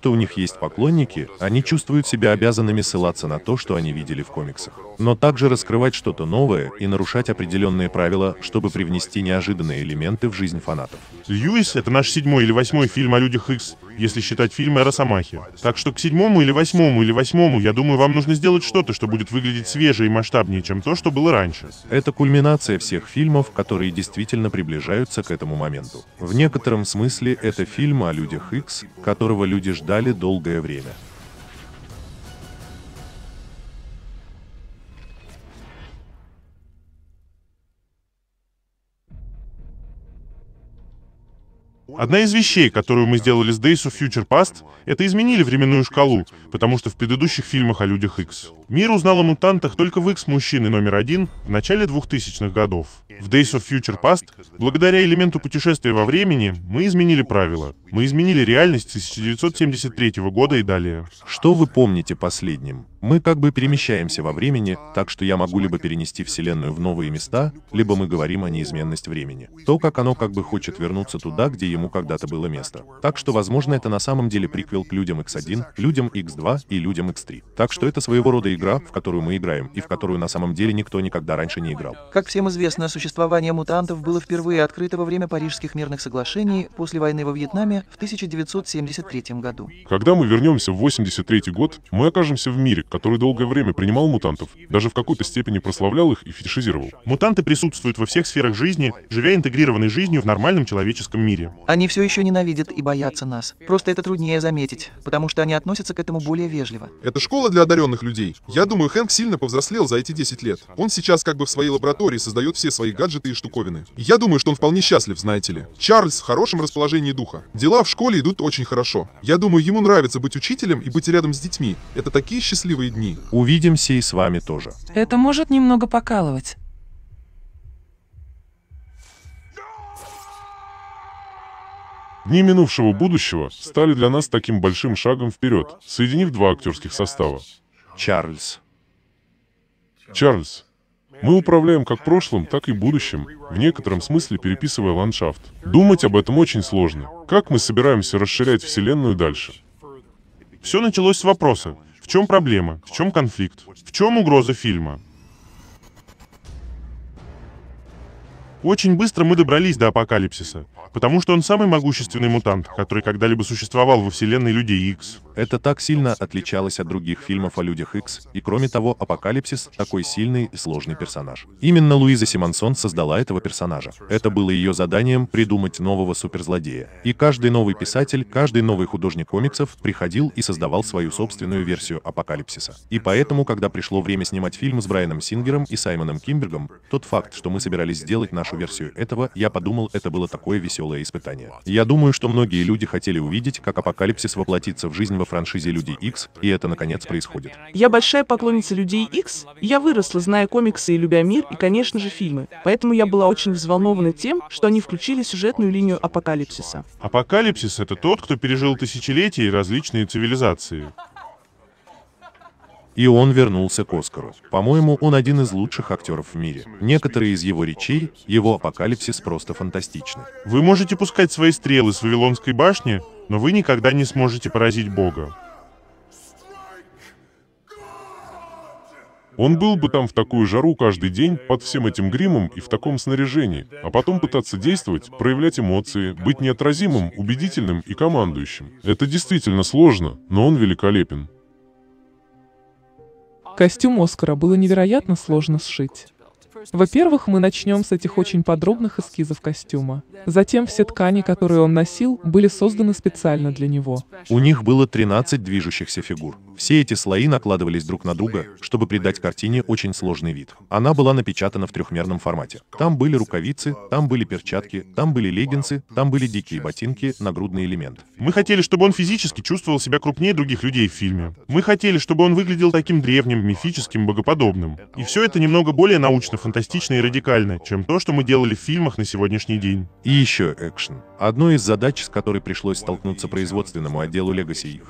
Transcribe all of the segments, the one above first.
кто у них есть поклонники, они чувствуют себя обязанными ссылаться на то, что они видели в комиксах. Но также раскрывать что-то новое и нарушать определенные правила, чтобы привнести неожиданные элементы в жизнь фанатов. Льюис — это наш седьмой или восьмой фильм о людях X если считать фильмы о Росомахе. Так что к седьмому или восьмому или восьмому, я думаю, вам нужно сделать что-то, что будет выглядеть свежее и масштабнее, чем то, что было раньше. Это кульминация всех фильмов, которые действительно приближаются к этому моменту. В некотором смысле это фильм о людях X, которого люди ждали долгое время. Одна из вещей, которую мы сделали с Days of Future Past, это изменили временную шкалу, потому что в предыдущих фильмах о людях X. Мир узнал о мутантах только в X мужчины номер один в начале 2000-х годов. В Days of Future Past, благодаря элементу путешествия во времени, мы изменили правила. Мы изменили реальность с 1973 года и далее. Что вы помните последним? Мы как бы перемещаемся во времени, так что я могу либо перенести Вселенную в новые места, либо мы говорим о неизменности времени. То, как оно как бы хочет вернуться туда, где ему когда-то было место. Так что, возможно, это на самом деле приквел к людям X1, людям X2 и людям X3. Так что это своего рода игра, в которую мы играем, и в которую на самом деле никто никогда раньше не играл. Как всем известно, существование мутантов было впервые открыто во время Парижских мирных соглашений после войны во Вьетнаме в 1973 году. Когда мы вернемся в 83 год, мы окажемся в мире, который долгое время принимал мутантов, даже в какой-то степени прославлял их и фетишизировал. Мутанты присутствуют во всех сферах жизни, живя интегрированной жизнью в нормальном человеческом мире. Они все еще ненавидят и боятся нас. Просто это труднее заметить, потому что они относятся к этому более вежливо. Это школа для одаренных людей. Я думаю, Хэнк сильно повзрослел за эти 10 лет. Он сейчас как бы в своей лаборатории создает все свои гаджеты и штуковины. я думаю, что он вполне счастлив, знаете ли. Чарльз в хорошем расположении духа. Дела в школе идут очень хорошо. Я думаю, ему нравится быть учителем и быть рядом с детьми. Это такие счастливые счастливые дни. Увидимся и с вами тоже. Это может немного покалывать. Дни минувшего будущего стали для нас таким большим шагом вперед, соединив два актерских состава. Чарльз. Чарльз. Мы управляем как прошлым, так и будущим, в некотором смысле переписывая ландшафт. Думать об этом очень сложно. Как мы собираемся расширять Вселенную дальше? Все началось с вопроса, в чем проблема? В чем конфликт? В чем угроза фильма? Очень быстро мы добрались до апокалипсиса, потому что он самый могущественный мутант, который когда-либо существовал во вселенной Людей X. Это так сильно отличалось от других фильмов о Людях X, и кроме того, апокалипсис — такой сильный и сложный персонаж. Именно Луиза Симонсон создала этого персонажа. Это было ее заданием придумать нового суперзлодея. И каждый новый писатель, каждый новый художник комиксов приходил и создавал свою собственную версию апокалипсиса. И поэтому, когда пришло время снимать фильм с Брайаном Сингером и Саймоном Кимбергом, тот факт, что мы собирались сделать наш нашу версию этого, я подумал, это было такое веселое испытание. Я думаю, что многие люди хотели увидеть, как апокалипсис воплотится в жизнь во франшизе Людей X, и это наконец происходит. Я большая поклонница Людей X, я выросла, зная комиксы и любя мир, и, конечно же, фильмы. Поэтому я была очень взволнована тем, что они включили сюжетную линию апокалипсиса. Апокалипсис — это тот, кто пережил тысячелетия и различные цивилизации и он вернулся к Оскару. По-моему, он один из лучших актеров в мире. Некоторые из его речей, его апокалипсис просто фантастичны. Вы можете пускать свои стрелы с Вавилонской башни, но вы никогда не сможете поразить Бога. Он был бы там в такую жару каждый день, под всем этим гримом и в таком снаряжении, а потом пытаться действовать, проявлять эмоции, быть неотразимым, убедительным и командующим. Это действительно сложно, но он великолепен. Костюм Оскара было невероятно сложно сшить. Во-первых, мы начнем с этих очень подробных эскизов костюма. Затем все ткани, которые он носил, были созданы специально для него. У них было 13 движущихся фигур. Все эти слои накладывались друг на друга, чтобы придать картине очень сложный вид. Она была напечатана в трехмерном формате. Там были рукавицы, там были перчатки, там были леггинсы, там были дикие ботинки, нагрудный элемент. Мы хотели, чтобы он физически чувствовал себя крупнее других людей в фильме. Мы хотели, чтобы он выглядел таким древним, мифическим, богоподобным. И все это немного более научно-фантастично и радикально, чем то, что мы делали в фильмах на сегодняшний день. И еще экшен. Одной из задач, с которой пришлось столкнуться производственному отделу Legacy,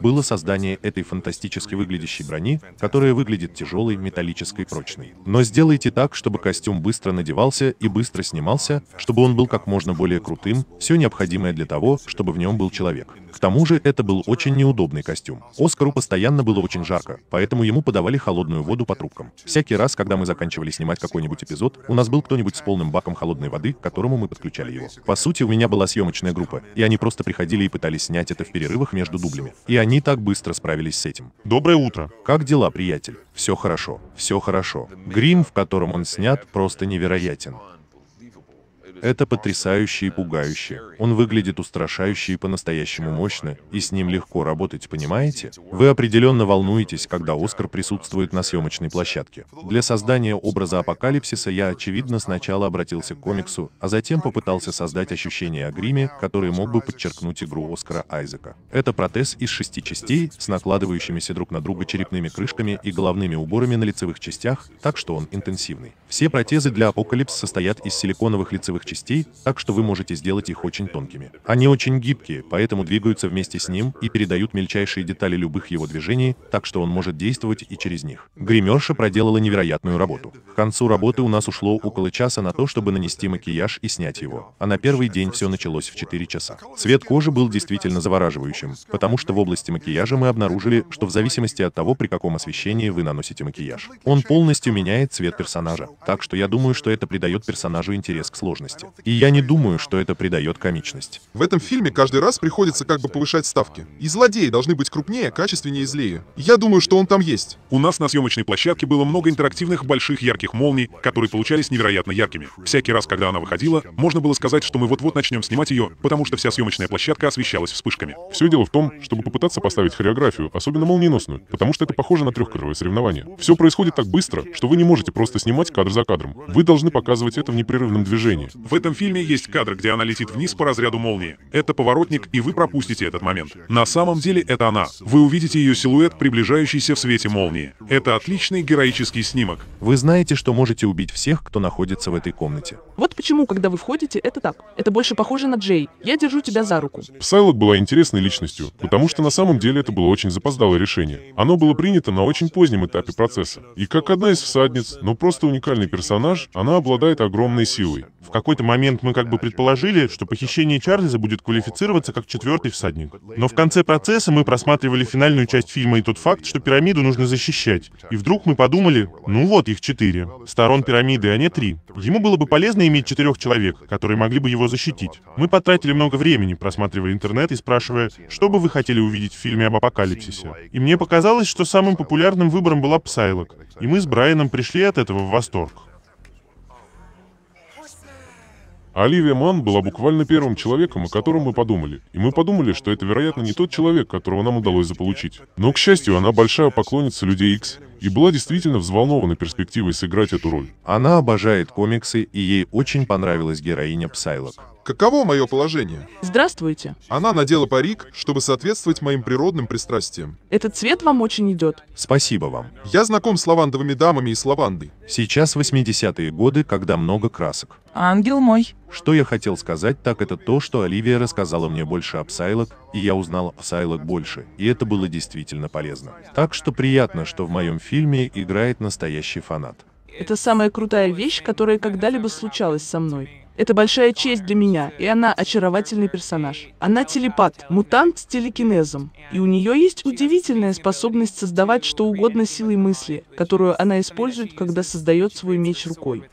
было создание этой фантастики фантастически выглядящей брони, которая выглядит тяжелой, металлической, прочной. Но сделайте так, чтобы костюм быстро надевался и быстро снимался, чтобы он был как можно более крутым, все необходимое для того, чтобы в нем был человек. К тому же это был очень неудобный костюм. Оскару постоянно было очень жарко, поэтому ему подавали холодную воду по трубкам. Всякий раз, когда мы заканчивали снимать какой-нибудь эпизод, у нас был кто-нибудь с полным баком холодной воды, к которому мы подключали его. По сути, у меня была съемочная группа, и они просто приходили и пытались снять это в перерывах между дублями. И они так быстро справились этим. Доброе утро. Как дела, приятель? Все хорошо, все хорошо. Грим, в котором он снят, просто невероятен. Это потрясающе и пугающе. Он выглядит устрашающе и по-настоящему мощно, и с ним легко работать, понимаете? Вы определенно волнуетесь, когда Оскар присутствует на съемочной площадке. Для создания образа апокалипсиса я, очевидно, сначала обратился к комиксу, а затем попытался создать ощущение о гриме, который мог бы подчеркнуть игру Оскара Айзека. Это протез из шести частей, с накладывающимися друг на друга черепными крышками и головными уборами на лицевых частях, так что он интенсивный. Все протезы для апокалипс состоят из силиконовых лицевых частей, частей, так что вы можете сделать их очень тонкими. Они очень гибкие, поэтому двигаются вместе с ним и передают мельчайшие детали любых его движений, так что он может действовать и через них. Гримерша проделала невероятную работу. К концу работы у нас ушло около часа на то, чтобы нанести макияж и снять его. А на первый день все началось в 4 часа. Цвет кожи был действительно завораживающим, потому что в области макияжа мы обнаружили, что в зависимости от того, при каком освещении вы наносите макияж, он полностью меняет цвет персонажа. Так что я думаю, что это придает персонажу интерес к сложности реальности. И я не думаю, что это придает комичность. В этом фильме каждый раз приходится как бы повышать ставки. И злодеи должны быть крупнее, качественнее и злее. Я думаю, что он там есть. У нас на съемочной площадке было много интерактивных больших ярких молний, которые получались невероятно яркими. Всякий раз, когда она выходила, можно было сказать, что мы вот-вот начнем снимать ее, потому что вся съемочная площадка освещалась вспышками. Все дело в том, чтобы попытаться поставить хореографию, особенно молниеносную, потому что это похоже на трехкровое соревнование. Все происходит так быстро, что вы не можете просто снимать кадр за кадром. Вы должны показывать это в непрерывном движении. В этом фильме есть кадр, где она летит вниз по разряду молнии. Это поворотник, и вы пропустите этот момент. На самом деле это она. Вы увидите ее силуэт, приближающийся в свете молнии. Это отличный героический снимок. Вы знаете, что можете убить всех, кто находится в этой комнате. Вот почему, когда вы входите, это так. Это больше похоже на Джей. Я держу тебя за руку. Сайлот была интересной личностью, потому что на самом деле это было очень запоздалое решение. Оно было принято на очень позднем этапе процесса. И как одна из всадниц, но просто уникальный персонаж, она обладает огромной силой. В какой какой-то момент мы как бы предположили, что похищение Чарльза будет квалифицироваться как четвертый всадник. Но в конце процесса мы просматривали финальную часть фильма и тот факт, что пирамиду нужно защищать. И вдруг мы подумали, ну вот их четыре. Сторон пирамиды, а не три. Ему было бы полезно иметь четырех человек, которые могли бы его защитить. Мы потратили много времени, просматривая интернет и спрашивая, что бы вы хотели увидеть в фильме об апокалипсисе. И мне показалось, что самым популярным выбором была Псайлок. И мы с Брайаном пришли от этого в восторг. А Оливия Ман была буквально первым человеком, о котором мы подумали. И мы подумали, что это, вероятно, не тот человек, которого нам удалось заполучить. Но, к счастью, она большая поклонница Людей X и была действительно взволнована перспективой сыграть эту роль. Она обожает комиксы, и ей очень понравилась героиня Псайлок. Каково мое положение? Здравствуйте. Она надела парик, чтобы соответствовать моим природным пристрастиям. Этот цвет вам очень идет. Спасибо вам. Я знаком с лавандовыми дамами и с лавандой. Сейчас 80-е годы, когда много красок. Ангел мой. Что я хотел сказать, так это то, что Оливия рассказала мне больше об Сайлок, и я узнал о Сайлок больше, и это было действительно полезно. Так что приятно, что в моем фильме играет настоящий фанат. Это самая крутая вещь, которая когда-либо случалась со мной. Это большая честь для меня, и она очаровательный персонаж. Она телепат, мутант с телекинезом, и у нее есть удивительная способность создавать что угодно силой мысли, которую она использует, когда создает свой меч рукой.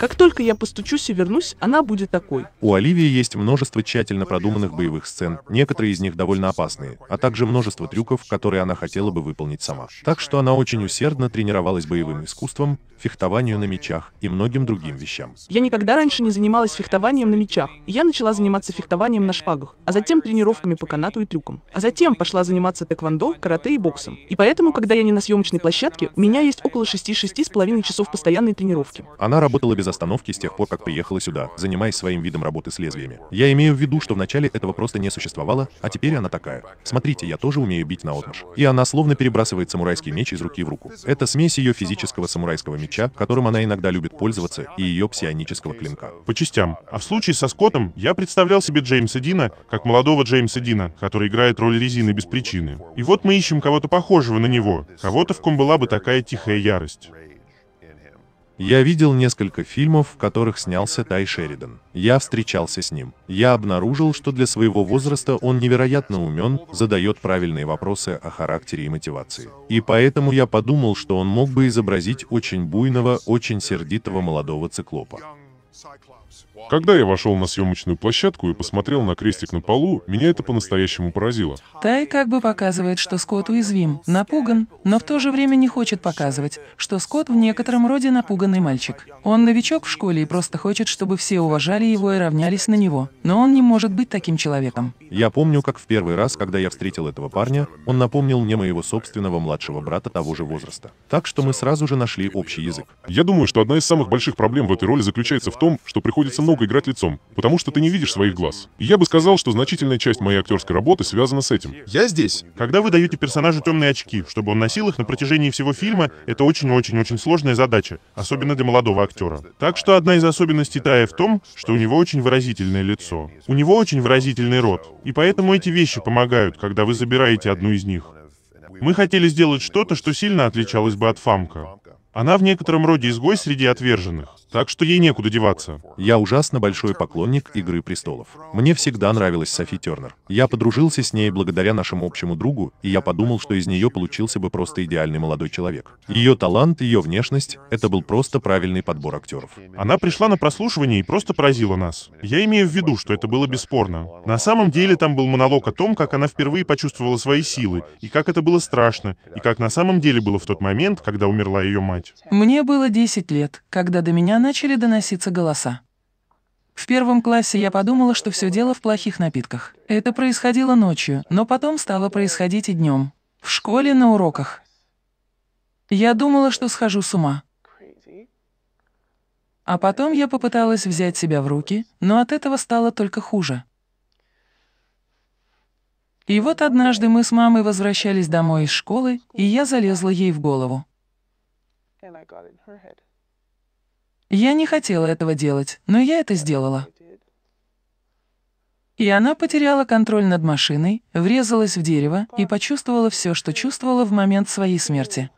Как только я постучусь и вернусь, она будет такой. У Оливии есть множество тщательно продуманных боевых сцен, некоторые из них довольно опасные, а также множество трюков, которые она хотела бы выполнить сама. Так что она очень усердно тренировалась боевым искусством, фехтованию на мечах и многим другим вещам. Я никогда раньше не занималась фехтованием на мечах. Я начала заниматься фехтованием на шпагах, а затем тренировками по канату и трюкам. А затем пошла заниматься тэквондо, карате и боксом. И поэтому, когда я не на съемочной площадке, у меня есть около 6-6,5 часов постоянной тренировки. Она работала без остановки с тех пор, как приехала сюда, занимаясь своим видом работы с лезвиями. Я имею в виду, что вначале этого просто не существовало, а теперь она такая. Смотрите, я тоже умею бить на отмаш. И она словно перебрасывает самурайский меч из руки в руку. Это смесь ее физического самурайского меча, которым она иногда любит пользоваться, и ее псионического клинка. По частям. А в случае со Скоттом я представлял себе Джеймса Дина как молодого Джеймса Дина, который играет роль резины без причины. И вот мы ищем кого-то похожего на него, кого-то, в ком была бы такая тихая ярость. Я видел несколько фильмов, в которых снялся Тай Шеридан. Я встречался с ним. Я обнаружил, что для своего возраста он невероятно умен, задает правильные вопросы о характере и мотивации. И поэтому я подумал, что он мог бы изобразить очень буйного, очень сердитого молодого циклопа. Когда я вошел на съемочную площадку и посмотрел на крестик на полу, меня это по-настоящему поразило. Тай как бы показывает, что Скотт уязвим, напуган, но в то же время не хочет показывать, что Скотт в некотором роде напуганный мальчик. Он новичок в школе и просто хочет, чтобы все уважали его и равнялись на него, но он не может быть таким человеком. Я помню, как в первый раз, когда я встретил этого парня, он напомнил мне моего собственного младшего брата того же возраста. Так что мы сразу же нашли общий язык. Я думаю, что одна из самых больших проблем в этой роли заключается в том, что приходится много много играть лицом, потому что ты не видишь своих глаз. И я бы сказал, что значительная часть моей актерской работы связана с этим. Я здесь. Когда вы даете персонажу темные очки, чтобы он носил их на протяжении всего фильма, это очень-очень-очень сложная задача, особенно для молодого актера. Так что одна из особенностей Тая в том, что у него очень выразительное лицо. У него очень выразительный рот. И поэтому эти вещи помогают, когда вы забираете одну из них. Мы хотели сделать что-то, что сильно отличалось бы от Фамка. Она в некотором роде изгой среди отверженных так что ей некуда деваться. Я ужасно большой поклонник «Игры престолов». Мне всегда нравилась Софи Тернер. Я подружился с ней благодаря нашему общему другу, и я подумал, что из нее получился бы просто идеальный молодой человек. Ее талант, ее внешность — это был просто правильный подбор актеров. Она пришла на прослушивание и просто поразила нас. Я имею в виду, что это было бесспорно. На самом деле там был монолог о том, как она впервые почувствовала свои силы, и как это было страшно, и как на самом деле было в тот момент, когда умерла ее мать. Мне было 10 лет, когда до меня начали доноситься голоса. В первом классе я подумала, что все дело в плохих напитках. Это происходило ночью, но потом стало происходить и днем. В школе, на уроках. Я думала, что схожу с ума. А потом я попыталась взять себя в руки, но от этого стало только хуже. И вот однажды мы с мамой возвращались домой из школы, и я залезла ей в голову. Я не хотела этого делать, но я это сделала. И она потеряла контроль над машиной, врезалась в дерево и почувствовала все, что чувствовала в момент своей смерти.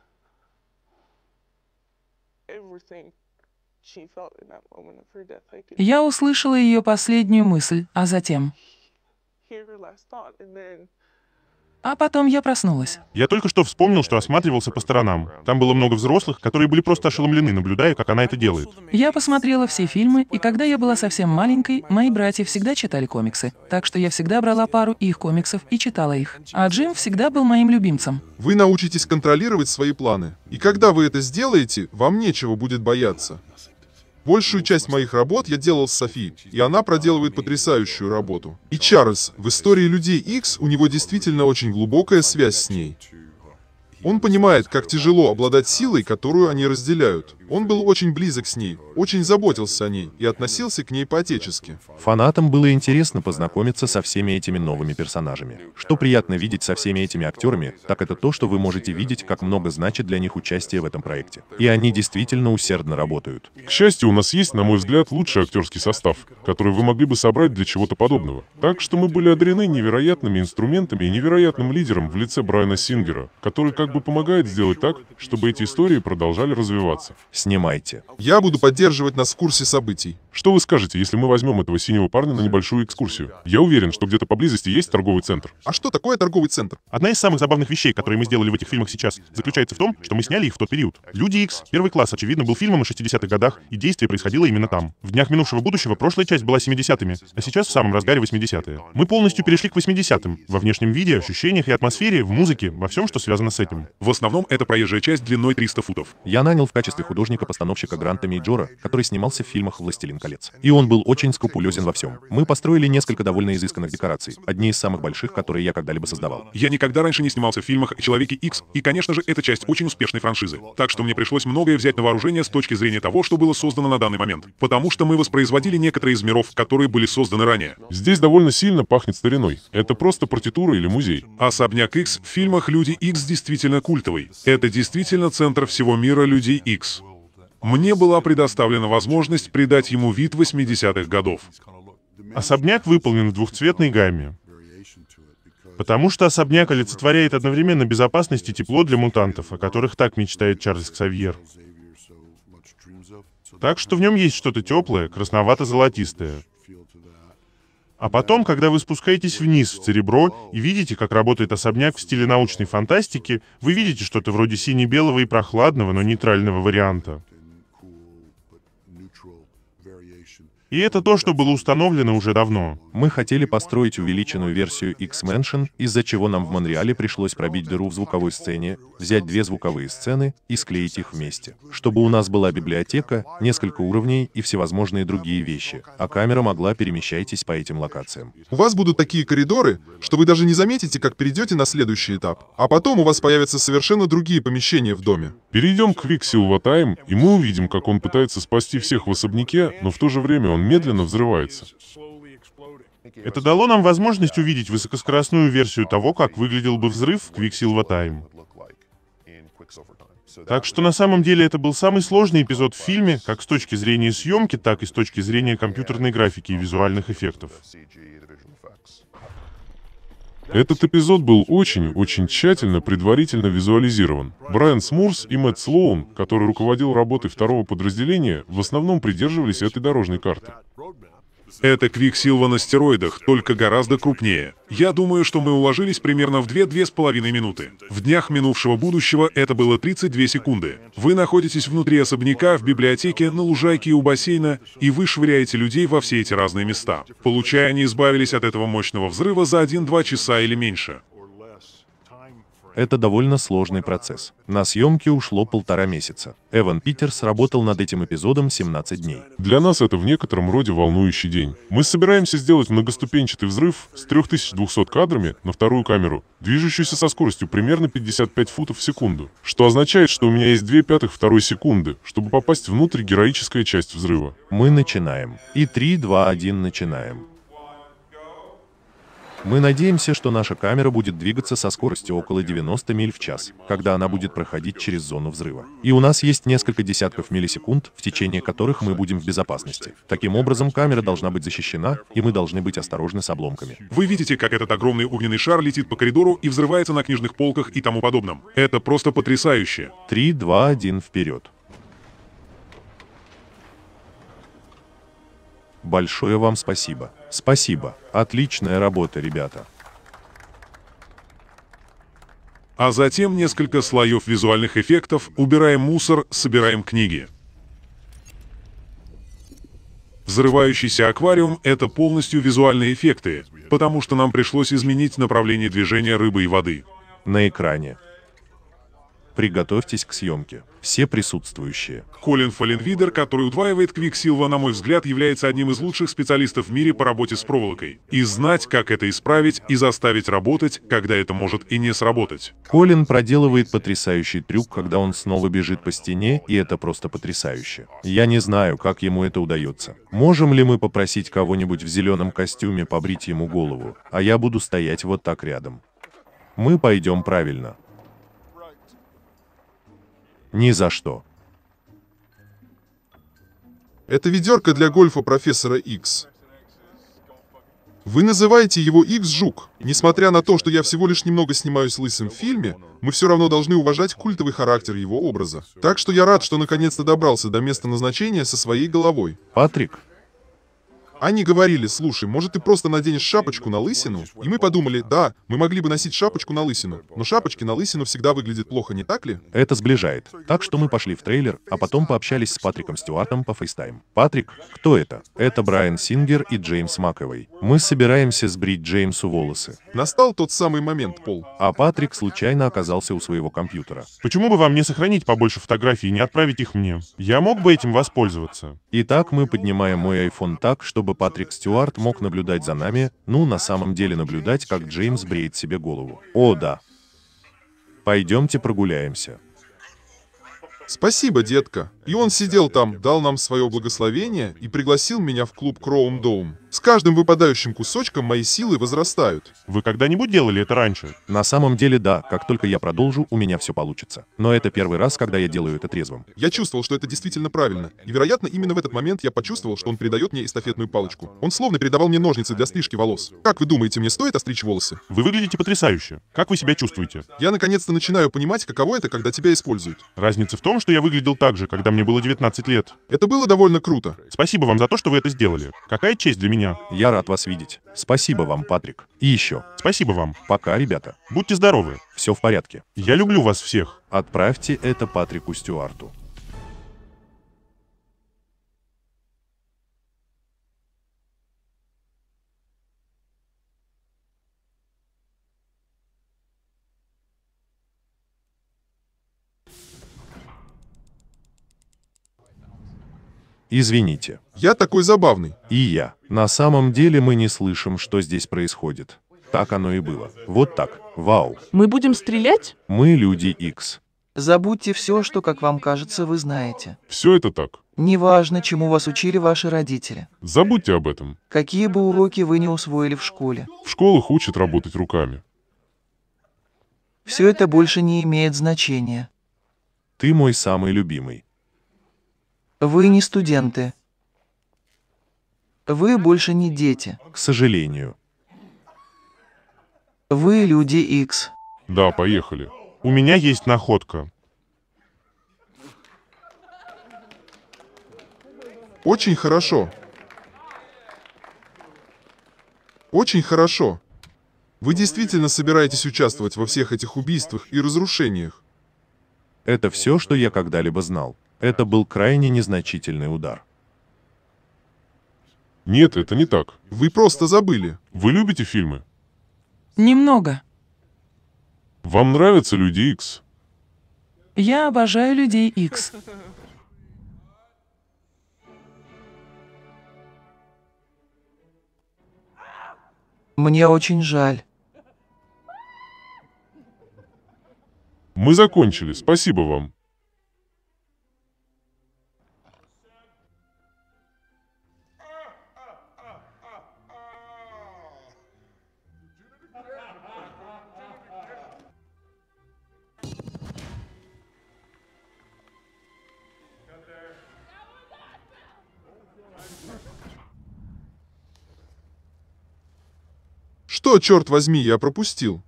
Я услышала ее последнюю мысль, а затем... А потом я проснулась. Я только что вспомнил, что осматривался по сторонам. Там было много взрослых, которые были просто ошеломлены, наблюдая, как она это делает. Я посмотрела все фильмы, и когда я была совсем маленькой, мои братья всегда читали комиксы. Так что я всегда брала пару их комиксов и читала их. А Джим всегда был моим любимцем. Вы научитесь контролировать свои планы. И когда вы это сделаете, вам нечего будет бояться. Большую часть моих работ я делал с Софи, и она проделывает потрясающую работу. И Чарльз, в истории людей X у него действительно очень глубокая связь с ней. Он понимает, как тяжело обладать силой, которую они разделяют. Он был очень близок с ней, очень заботился о ней и относился к ней по-отечески. Фанатам было интересно познакомиться со всеми этими новыми персонажами. Что приятно видеть со всеми этими актерами, так это то, что вы можете видеть, как много значит для них участие в этом проекте. И они действительно усердно работают. К счастью, у нас есть, на мой взгляд, лучший актерский состав, который вы могли бы собрать для чего-то подобного. Так что мы были одарены невероятными инструментами и невероятным лидером в лице Брайана Сингера, который как бы помогает сделать так, чтобы эти истории продолжали развиваться снимайте. Я буду поддерживать нас в курсе событий. Что вы скажете, если мы возьмем этого синего парня на небольшую экскурсию? Я уверен, что где-то поблизости есть торговый центр. А что такое торговый центр? Одна из самых забавных вещей, которые мы сделали в этих фильмах сейчас, заключается в том, что мы сняли их в тот период. «Люди X первый класс, очевидно, был фильмом о 60-х годах, и действие происходило именно там. В днях минувшего будущего прошлая часть была 70-ми, а сейчас в самом разгаре 80-е. Мы полностью перешли к 80-м, во внешнем виде, ощущениях и атмосфере, в музыке, во всем, что связано с этим. В основном это проезжая часть длиной 300 футов. Я нанял в качестве художника художника-постановщика Гранта Мейджора, который снимался в фильмах «Властелин колец». И он был очень скрупулезен во всем. Мы построили несколько довольно изысканных декораций, одни из самых больших, которые я когда-либо создавал. Я никогда раньше не снимался в фильмах "Человеки X, и, конечно же, это часть очень успешной франшизы. Так что мне пришлось многое взять на вооружение с точки зрения того, что было создано на данный момент. Потому что мы воспроизводили некоторые из миров, которые были созданы ранее. Здесь довольно сильно пахнет стариной. Это просто партитура или музей. Особняк X в фильмах «Люди X» действительно культовый. Это действительно центр всего мира людей X мне была предоставлена возможность придать ему вид 80-х годов. Особняк выполнен в двухцветной гамме, потому что особняк олицетворяет одновременно безопасность и тепло для мутантов, о которых так мечтает Чарльз Ксавьер. Так что в нем есть что-то теплое, красновато-золотистое. А потом, когда вы спускаетесь вниз в Церебро и видите, как работает особняк в стиле научной фантастики, вы видите что-то вроде сине-белого и прохладного, но нейтрального варианта. neutral И это то, что было установлено уже давно. Мы хотели построить увеличенную версию X-Mansion, из-за чего нам в Монреале пришлось пробить дыру в звуковой сцене, взять две звуковые сцены и склеить их вместе. Чтобы у нас была библиотека, несколько уровней и всевозможные другие вещи, а камера могла перемещайтесь по этим локациям. У вас будут такие коридоры, что вы даже не заметите, как перейдете на следующий этап, а потом у вас появятся совершенно другие помещения в доме. Перейдем к Виксилва Тайм, и мы увидим, как он пытается спасти всех в особняке, но в то же время он медленно взрывается. Это дало нам возможность увидеть высокоскоростную версию того, как выглядел бы взрыв в Quicksilver Time. Так что на самом деле это был самый сложный эпизод в фильме, как с точки зрения съемки, так и с точки зрения компьютерной графики и визуальных эффектов. Этот эпизод был очень-очень тщательно предварительно визуализирован. Брайан Смурс и Мэтт Слоун, который руководил работой второго подразделения, в основном придерживались этой дорожной карты. Это квиксилва на стероидах, только гораздо крупнее. Я думаю, что мы уложились примерно в 2-2,5 минуты. В днях минувшего будущего это было 32 секунды. Вы находитесь внутри особняка, в библиотеке, на лужайке и у бассейна, и вы швыряете людей во все эти разные места. Получая, они избавились от этого мощного взрыва за 1-2 часа или меньше. Это довольно сложный процесс. На съемки ушло полтора месяца. Эван Питерс работал над этим эпизодом 17 дней. Для нас это в некотором роде волнующий день. Мы собираемся сделать многоступенчатый взрыв с 3200 кадрами на вторую камеру, движущуюся со скоростью примерно 55 футов в секунду, что означает, что у меня есть 2 пятых второй секунды, чтобы попасть внутрь героическая часть взрыва. Мы начинаем. И 3, 2, 1 начинаем. Мы надеемся, что наша камера будет двигаться со скоростью около 90 миль в час, когда она будет проходить через зону взрыва. И у нас есть несколько десятков миллисекунд, в течение которых мы будем в безопасности. Таким образом, камера должна быть защищена, и мы должны быть осторожны с обломками. Вы видите, как этот огромный огненный шар летит по коридору и взрывается на книжных полках и тому подобном. Это просто потрясающе. Три, два, один вперед. Большое вам спасибо. Спасибо. Отличная работа, ребята. А затем несколько слоев визуальных эффектов, убираем мусор, собираем книги. Взрывающийся аквариум — это полностью визуальные эффекты, потому что нам пришлось изменить направление движения рыбы и воды. На экране Приготовьтесь к съемке. Все присутствующие. Колин Фаленвидер, который удваивает Квиксилва, на мой взгляд, является одним из лучших специалистов в мире по работе с проволокой. И знать, как это исправить и заставить работать, когда это может и не сработать. Колин проделывает потрясающий трюк, когда он снова бежит по стене, и это просто потрясающе. Я не знаю, как ему это удается. Можем ли мы попросить кого-нибудь в зеленом костюме побрить ему голову, а я буду стоять вот так рядом? Мы пойдем правильно. Ни за что. Это ведерко для гольфа профессора X. Вы называете его Икс-жук. Несмотря на то, что я всего лишь немного снимаюсь лысым в фильме, мы все равно должны уважать культовый характер его образа. Так что я рад, что наконец-то добрался до места назначения со своей головой. Патрик, они говорили, слушай, может ты просто наденешь шапочку на лысину? И мы подумали, да, мы могли бы носить шапочку на лысину, но шапочки на лысину всегда выглядят плохо, не так ли? Это сближает. Так что мы пошли в трейлер, а потом пообщались с Патриком Стюартом по фейстайм. Патрик, кто это? Это Брайан Сингер и Джеймс Маковой. Мы собираемся сбрить Джеймсу волосы. Настал тот самый момент, Пол. А Патрик случайно оказался у своего компьютера. Почему бы вам не сохранить побольше фотографий и не отправить их мне? Я мог бы этим воспользоваться. Итак, мы поднимаем мой iPhone так, чтобы чтобы Патрик Стюарт мог наблюдать за нами, ну, на самом деле наблюдать, как Джеймс бреет себе голову. О, да. Пойдемте прогуляемся. Спасибо, детка. И он сидел там, дал нам свое благословение и пригласил меня в клуб Кроум Доум. С каждым выпадающим кусочком мои силы возрастают. Вы когда-нибудь делали это раньше? На самом деле да, как только я продолжу, у меня все получится. Но это первый раз, когда я делаю это трезвым. Я чувствовал, что это действительно правильно. И, вероятно, именно в этот момент я почувствовал, что он передает мне эстафетную палочку. Он словно передавал мне ножницы для стрижки волос. Как вы думаете, мне стоит остричь волосы? Вы выглядите потрясающе. Как вы себя чувствуете? Я наконец-то начинаю понимать, каково это, когда тебя используют. Разница в том, что я выглядел так же, когда мне было 19 лет. Это было довольно круто. Спасибо вам за то, что вы это сделали. Какая честь для меня меня. Я рад вас видеть. Спасибо вам, Патрик. И еще. Спасибо вам. Пока, ребята. Будьте здоровы. Все в порядке. Я люблю вас всех. Отправьте это Патрику Стюарту. Извините. Я такой забавный. И я. На самом деле мы не слышим, что здесь происходит. Так оно и было. Вот так. Вау. Мы будем стрелять? Мы люди X. Забудьте все, что, как вам кажется, вы знаете. Все это так. Неважно, чему вас учили ваши родители. Забудьте об этом. Какие бы уроки вы не усвоили в школе. В школах учат работать руками. Все это больше не имеет значения. Ты мой самый любимый. Вы не студенты. Вы больше не дети. К сожалению. Вы люди X. Да, поехали. У меня есть находка. Очень хорошо. Очень хорошо. Вы действительно собираетесь участвовать во всех этих убийствах и разрушениях? Это все, что я когда-либо знал. Это был крайне незначительный удар. Нет, это не так. Вы просто забыли. Вы любите фильмы? Немного. Вам нравятся Люди Икс? Я обожаю Людей Икс. Мне очень жаль. Мы закончили, спасибо вам. Что, черт возьми, я пропустил?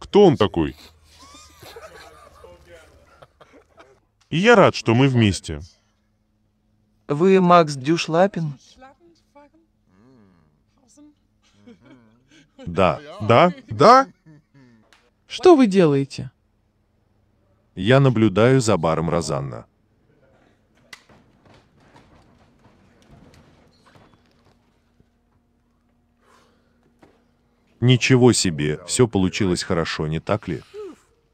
Кто он такой? И я рад, что мы вместе. Вы Макс Дюшлапин? Да. Да? Да? Что вы делаете? Я наблюдаю за баром Розанна. Ничего себе, все получилось хорошо, не так ли?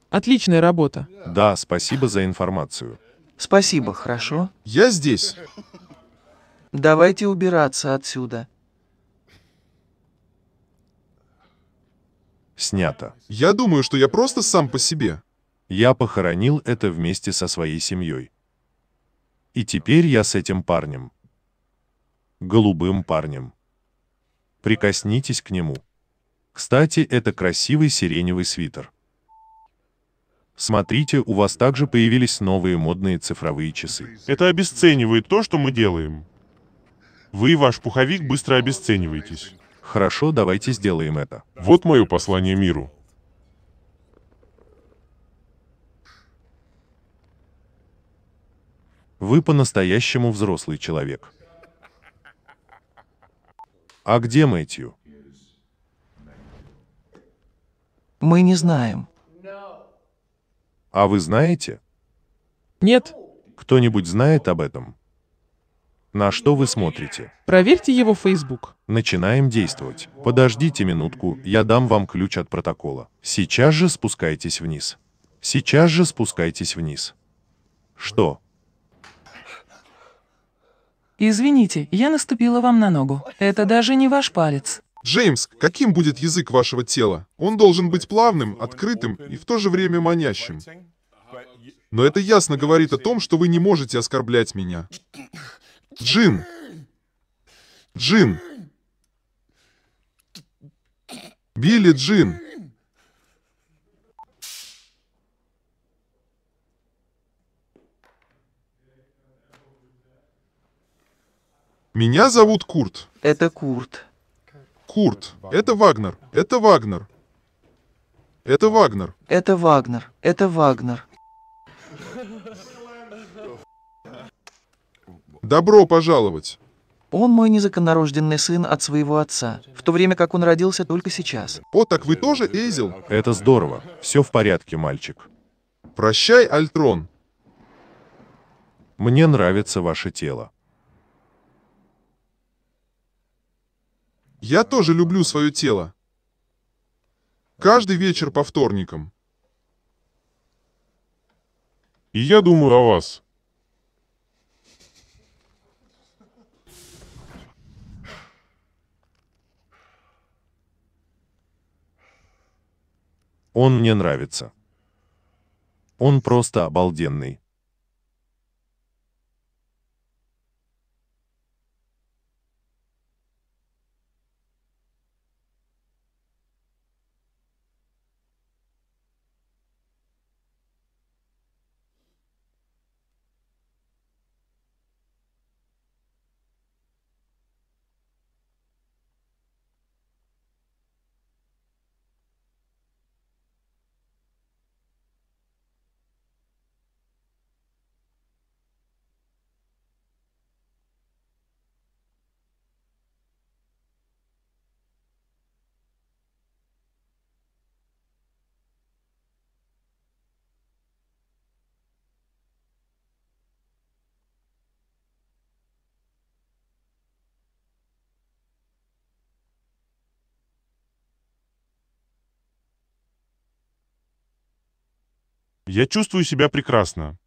Отличная работа. Да, спасибо за информацию. Спасибо, хорошо? Я здесь. Давайте убираться отсюда. Снято. Я думаю, что я просто сам по себе. Я похоронил это вместе со своей семьей. И теперь я с этим парнем. Голубым парнем. Прикоснитесь к нему. Кстати, это красивый сиреневый свитер. Смотрите, у вас также появились новые модные цифровые часы. Это обесценивает то, что мы делаем. Вы и ваш пуховик быстро обесцениваетесь. Хорошо, давайте сделаем это. Вот мое послание миру. Вы по-настоящему взрослый человек. А где Мэтью? Мы не знаем. А вы знаете? Нет. Кто-нибудь знает об этом? На что вы смотрите? Проверьте его Facebook. Начинаем действовать. Подождите минутку, я дам вам ключ от протокола. Сейчас же спускайтесь вниз. Сейчас же спускайтесь вниз. Что? Извините, я наступила вам на ногу. Это даже не ваш палец. Джеймс, каким будет язык вашего тела? Он должен быть плавным, открытым и в то же время манящим. Но это ясно говорит о том, что вы не можете оскорблять меня. Джин! Джин! Билли Джин! Меня зовут Курт. Это Курт. Курт. Это Вагнер. Это Вагнер. Это Вагнер. Это Вагнер. Это Вагнер. Добро пожаловать. Он мой незаконнорожденный сын от своего отца, в то время как он родился только сейчас. О, так вы тоже Эйзел? Это здорово. Все в порядке, мальчик. Прощай, Альтрон. Мне нравится ваше тело. Я тоже люблю свое тело. Каждый вечер по вторникам. И я думаю о вас. Он мне нравится. Он просто обалденный. Я чувствую себя прекрасно.